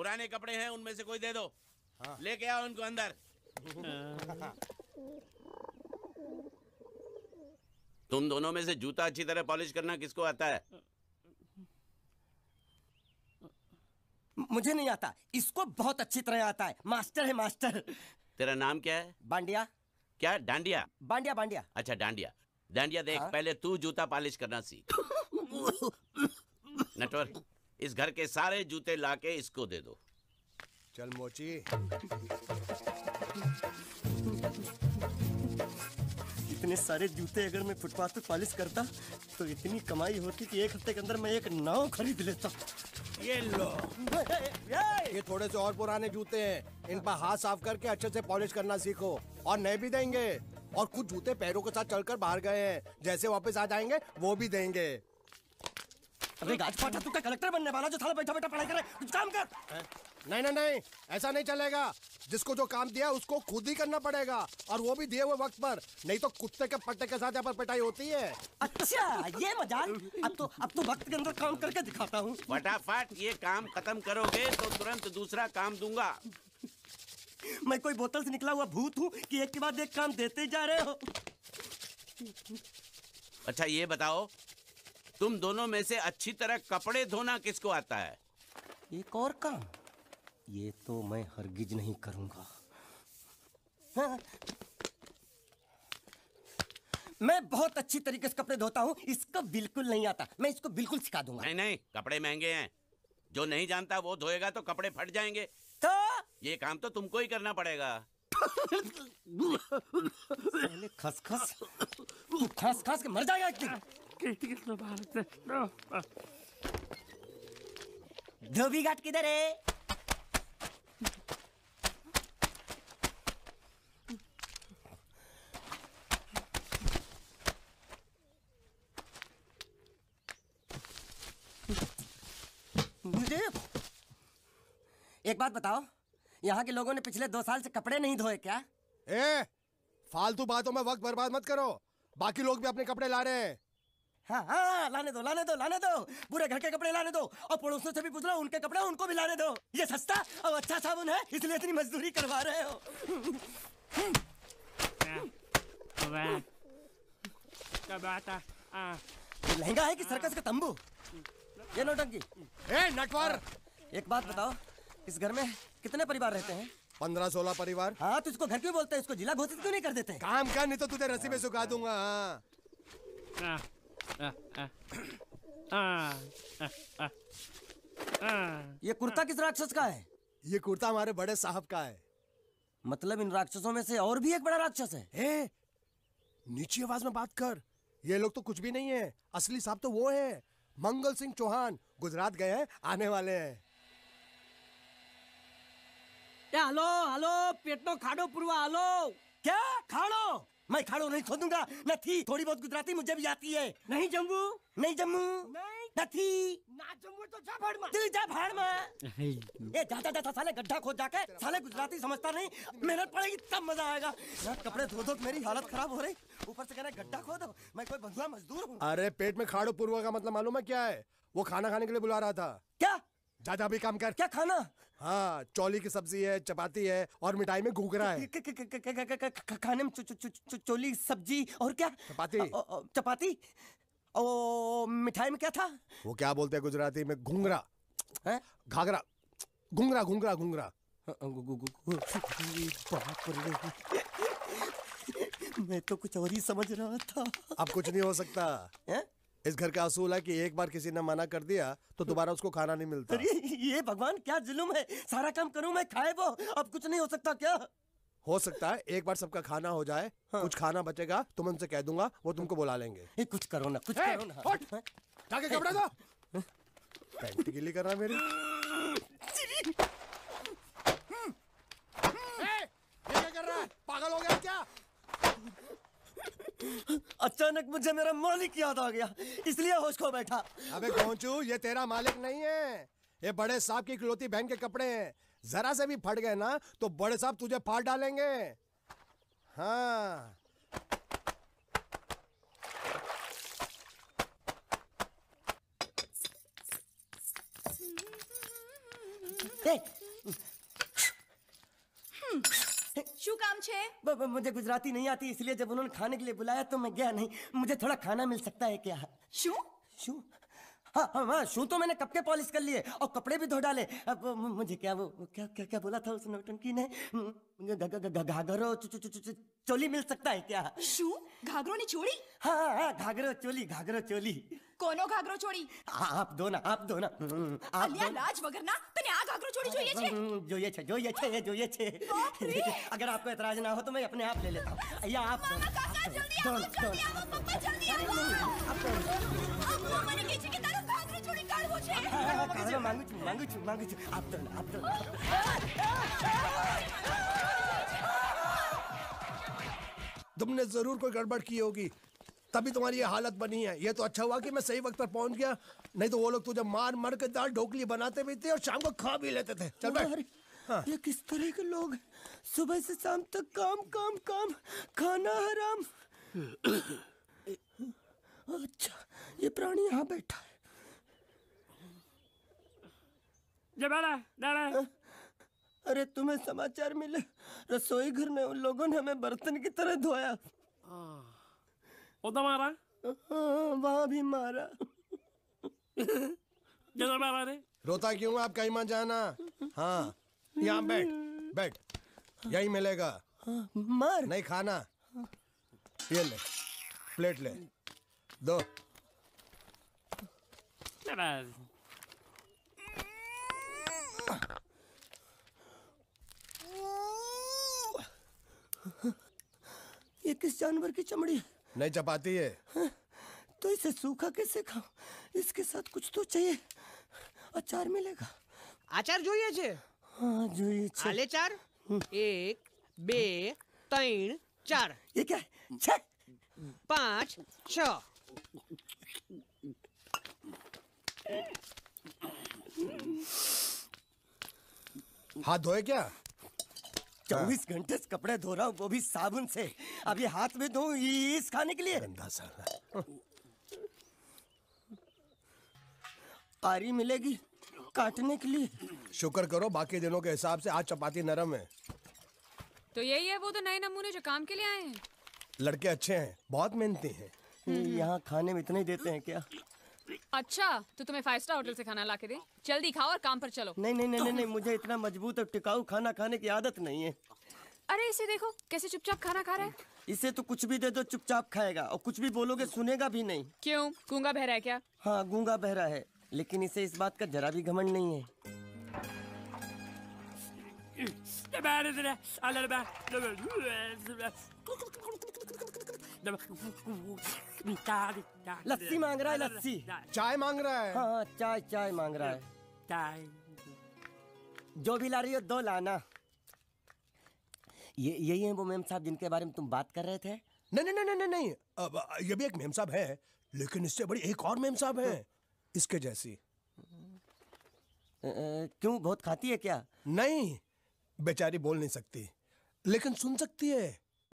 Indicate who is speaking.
Speaker 1: पुराने कपड़े हैं उनमें से कोई दे दो हाँ। लेके आओ उनको अंदर तुम दोनों में से जूता अच्छी तरह पॉलिश करना किसको आता है
Speaker 2: मुझे नहीं आता इसको बहुत अच्छी तरह आता है मास्टर है मास्टर
Speaker 1: तेरा नाम क्या है बांडिया क्या डांडिया बांडिया बांडिया अच्छा डांडिया डांडिया देख हाँ? पहले तू जूता पॉलिश करना सीख नटवर इस घर के सारे जूते लाके इसको दे दो
Speaker 2: चल मोची इतने सारे जूते अगर मैं फुटपाथ पर पॉलिश करता तो इतनी कमाई होती कि एक हफ्ते के अंदर मैं एक नाव खरीद लेता ये लो ये थोड़े से और पुराने जूते हैं इन पर हाथ साफ करके अच्छे से पॉलिश करना सीखो और नए भी देंगे और कुछ जूते पैरों के साथ चलकर बाहर गए हैं जैसे वापस आ जाएंगे वो भी देंगे अबे गाज पाठा तू क्या कलेक्टर बनने वाला जो थाला बैठा बैठा पढ़ाई करे कुछ काम कर नहीं नहीं नहीं ऐसा नहीं चलेगा जिसको जो काम दिया उसको खुद ही करना पड़ेगा और वो भी दिए हुए वक्त पर नहीं तो कुत्ते के पट्टे के साथ यहाँ पर पिटाई होती है अच्छा ये
Speaker 1: मजाक अब तो अब तो वक्त के अंदर काम करके दिखाता हूँ फटाफट ये काम खत्म करोगे तो तुरंत दूसरा काम दूंगा
Speaker 2: मैं कोई बोतल से निकला हुआ भूत हूँ कि एक के
Speaker 1: बाद एक काम देते जा रहे हो अच्छा ये बताओ तुम दोनों में से अच्छी तरह कपड़े धोना किसको आता है एक और काम
Speaker 2: ये तो मैं हरगिज नहीं करूंगा हाँ। मैं बहुत अच्छी तरीके से कपड़े धोता हूँ इसका बिल्कुल नहीं आता मैं इसको बिल्कुल सिखा दूंगा
Speaker 1: नहीं नहीं कपड़े महंगे हैं जो नहीं जानता वो धोएगा तो कपड़े फट जाएंगे तो ये काम तो तुमको ही करना पड़ेगा
Speaker 2: खस खसखस खस खस के मर जाएगा धोबी घाट किधर है एक बात बताओ यहाँ के लोगों ने पिछले दो साल से कपड़े नहीं धोए क्या ए फालतू बातों में वक्त बर्बाद मत करो बाकी लोग भी अपने कपड़े ला रहे हैं हाँ, हाँ, हाँ लाने दो लाने दो लाने दो पूरे घर के कपड़े लाने दो और पड़ोसों से भी पूछ लो उनके कपड़े उनको भी लाने दो ये सस्ता और अच्छा साबुन है इसलिए इतनी मजदूरी करवा रहे हो लहंगा है कि सर्कस का तंबू ये नटवर एक बात बताओ इस घर में कितने परिवार रहते हैं पंद्रह सोलह परिवार हाँ तो इसको घर क्यों बोलते हैं इसको जिला घोषित क्यों नहीं कर देते काम का नहीं तो तुझे रस्सी में सुखा दूंगा हाँ।, हाँ। ये कुर्ता किस राक्षस का है ये कुर्ता हमारे बड़े साहब का है मतलब इन राक्षसों में से और भी एक बड़ा राक्षस है ए, नीची आवाज में बात कर ये लोग तो कुछ भी नहीं है असली साहब तो वो है मंगल सिंह चौहान गुजरात गए हैं आने वाले हैं हेलो હાલો પેટનો खाड़ो पुरवा हेलो क्या खाड़ो मैं खाड़ो नहीं खोदूंगा नथी थोड़ी बहुत गुजराती मुझे भी आती है नहीं जम्मू नहीं जम्मू नथी ना जम्मू तो जा भाड़ में जा भाड़ में ये जाता जाता साले गड्ढा खोद जाके साले गुजराती समझता नहीं मेहनत पड़ेगी तब मजा आएगा यार कपड़े धो धो मेरी हालत खराब हो रही ऊपर से कहना गड्ढा खोदो मैं कोई बंधुआ मजदूर हूँ अरे पेट में खाड़ो पूर्वा का मतलब मालूम है क्या है वो खाना खाने के लिए बुला रहा था क्या ज्यादा भी काम कर क्या खाना हाँ चोली की सब्जी है चपाती है और मिठाई में घुघरा है खाने में चोली सब्जी और क्या चपाती चपाती ओ मिठाई में क्या था वो क्या बोलते हैं गुजराती में है घाघरा घुंगरा घूंगरा घुंगरा मैं तो कुछ और ही समझ रहा था अब कुछ नहीं हो सकता है? इस घर का असूल है कि एक बार किसी ने मना कर दिया तो दोबारा उसको खाना नहीं मिलता अरे ये भगवान क्या जुलूम है सारा काम करूं मैं खाए वो अब कुछ नहीं हो सकता क्या हो सकता है एक बार सबका खाना हो जाए हाँ। कुछ खाना बचेगा तुम उनसे कह दूंगा वो तुमको बुला लेंगे ए, कुछ करो ना कुछ करो ना जाके कपड़े दो पैंट करना मेरी अचानक मुझे मेरा मालिक याद आ गया इसलिए होश खो बैठा अबे गोंचू ये तेरा मालिक नहीं है ये बड़े साहब की इकलौती बहन के कपड़े हैं जरा से भी फट गए ना तो बड़े साहब तुझे फाड़ डालेंगे हाँ देख छे ब, ब, मुझे गुजराती नहीं आती इसलिए जब उन्होंने खाने के लिए बुलाया तो मैं गया नहीं मुझे थोड़ा खाना मिल सकता है क्या शू शू हाँ, हाँ, हाँ शू तो मैंने कब के पॉलिश कर लिए और कपड़े भी धो डाले अब मुझे क्या वो क्या क्या क्या बोला था उस नौटंकी ने घाघरो चोली मिल सकता है क्या शू घाघरो ने चोरी हाँ, हाँ हाँ घाघरो चोली घाघरो चोली
Speaker 1: कोनो घाघरो चोरी
Speaker 2: आप दो ना आप दो ना हम्म, हम्म, हम्म, आप दो
Speaker 1: लाज वगैरह ना तने आ घाघरो जो ये छे
Speaker 2: जो ये छे जो ये छे अगर आपको इतराज ना हो तो मैं अपने आप ले लेता हूँ या आप दो काका जल्दी आओ जल्दी आओ पापा जल्दी आओ
Speaker 1: आप दो आप
Speaker 2: दो मैंने किसी की तरह तुमने जरूर कोई गड़बड़ की होगी तभी तुम्हारी ये हालत बनी है ये तो अच्छा हुआ कि मैं सही वक्त पर पहुंच गया नहीं तो वो लोग तुझे मार मर के दाल ढोकली बनाते भी थे और शाम को खा भी लेते थे चल बैठ हाँ। ये किस तरह के लोग सुबह से शाम तक काम काम काम खाना हराम अच्छा ये प्राणी यहाँ बैठा है जबाला दाड़ा अरे तुम्हें समाचार मिले रसोई घर में उन लोगों ने हमें बर्तन की तरह धोया उधर मारा वहाँ भी मारा मारा रे रोता क्यों आप कहीं ईमान जाना हाँ यहाँ बैठ बैठ यही मिलेगा मार नहीं खाना ये ले प्लेट ले दो ये किस जानवर की चमड़ी नहीं चपाती है तो इसे सूखा कैसे खाओ इसके साथ कुछ तो चाहिए अचार मिलेगा अचार जो છે हाँ જોઈએ છે चार हम्म। एक એક બે ये क्या है छ પાંચ हाथ धोए क्या चौबीस घंटे से कपड़े धो रहा हूँ वो भी साबुन से अभी हाथ में धो इस खाने के लिए आरी मिलेगी काटने के लिए शुक्र करो बाकी दिनों के हिसाब से आज चपाती नरम है
Speaker 1: तो यही है वो तो नए नमूने जो काम के लिए आए हैं
Speaker 2: लड़के अच्छे हैं बहुत मेहनती हैं हम्म, यहाँ खाने में इतने देते हैं क्या
Speaker 1: अच्छा तो तुम्हें फाइव स्टार होटल से खाना ला के दे जल्दी खाओ और काम पर चलो नहीं
Speaker 2: नहीं नहीं नहीं, नहीं मुझे इतना मजबूत और टिकाऊ खाना खाने की आदत नहीं है
Speaker 1: अरे इसे देखो कैसे चुपचाप खाना खा रहा है
Speaker 2: इसे तो कुछ भी दे दो चुपचाप खाएगा और कुछ भी बोलोगे सुनेगा भी नहीं
Speaker 1: क्यों गूंगा बहरा है क्या
Speaker 2: हाँ गूंगा बहरा है लेकिन इसे इस बात का जरा भी घमंड नहीं है लस्सी मांग रहा है लस्सी चाय मांग रहा है हाँ चाय चाय मांग रहा है चाय जो भी ला रही हो दो लाना ये यही है वो मेम साहब जिनके बारे में तुम बात कर रहे थे नहीं नहीं नहीं नहीं नहीं अब ये भी एक मेम साहब है लेकिन इससे बड़ी एक और मेम साहब है इसके जैसी क्यों बहुत खाती है क्या नहीं बेचारी बोल नहीं सकती लेकिन सुन सकती है